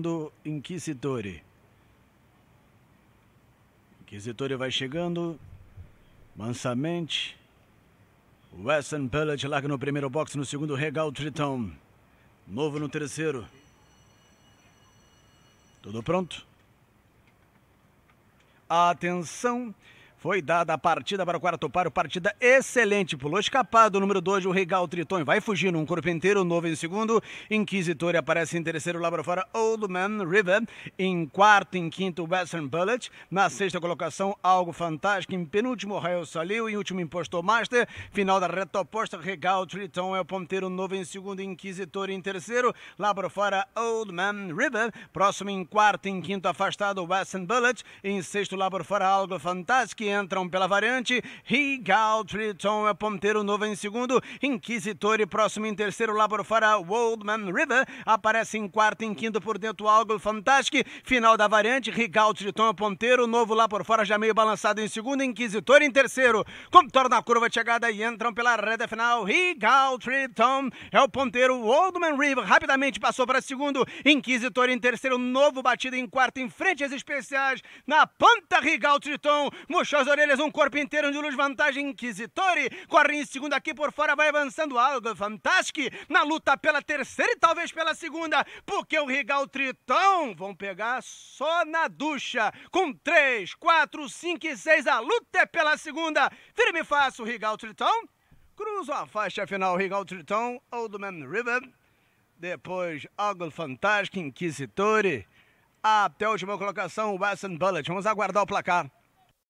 do Inquisitore. Inquisitore vai chegando mansamente. Wesson Pellet larga no primeiro box, no segundo regal Tritão. Novo no terceiro. Tudo pronto? Atenção! Foi dada a partida para o quarto paro, partida excelente. Pulou escapado, número 2, o Regal Triton. Vai fugindo, um corpo inteiro, novo em segundo. Inquisitor aparece em terceiro, lá para fora, Old Man River. Em quarto, em quinto, Western Bullet. Na sexta colocação, Algo Fantástico. Em penúltimo, Rael Saliu. Em último, Impostor Master. Final da reta oposta, Regal Triton é o ponteiro, novo em segundo, Inquisitor em terceiro. Lá para fora, Old Man River. Próximo em quarto, em quinto, afastado, Western Bullet. Em sexto, lá para fora, Algo Fantástico entram pela variante. Higal Triton é o ponteiro, novo em segundo. Inquisitor e próximo em terceiro, lá por fora, Woldman River. Aparece em quarto, em quinto por dentro, algo fantástico. Final da variante, Rigal Triton é o ponteiro, Novo lá por fora, já meio balançado em segundo, Inquisitor em terceiro. Contorna a curva de chegada e entram pela reta final. Rigal Triton é o ponteiro, Woldman River. Rapidamente passou para segundo, Inquisitor em terceiro, Novo batido em quarto, em frente às especiais. Na ponta, Rigal Triton, Mochão as orelhas, um corpo inteiro de luz, vantagem inquisitore. Corre em segundo aqui por fora, vai avançando algo fantástico. Na luta pela terceira e talvez pela segunda, porque o Rigal Tritão vão pegar só na ducha. Com três, quatro, cinco e seis, a luta é pela segunda. Firme e fácil, Rigal Tritão. Cruzam a faixa final, Rigal Tritão, Old Man River. Depois, Algo Fantástico, Inquisitore. Até a última colocação, Wesson Bullet. Vamos aguardar o placar.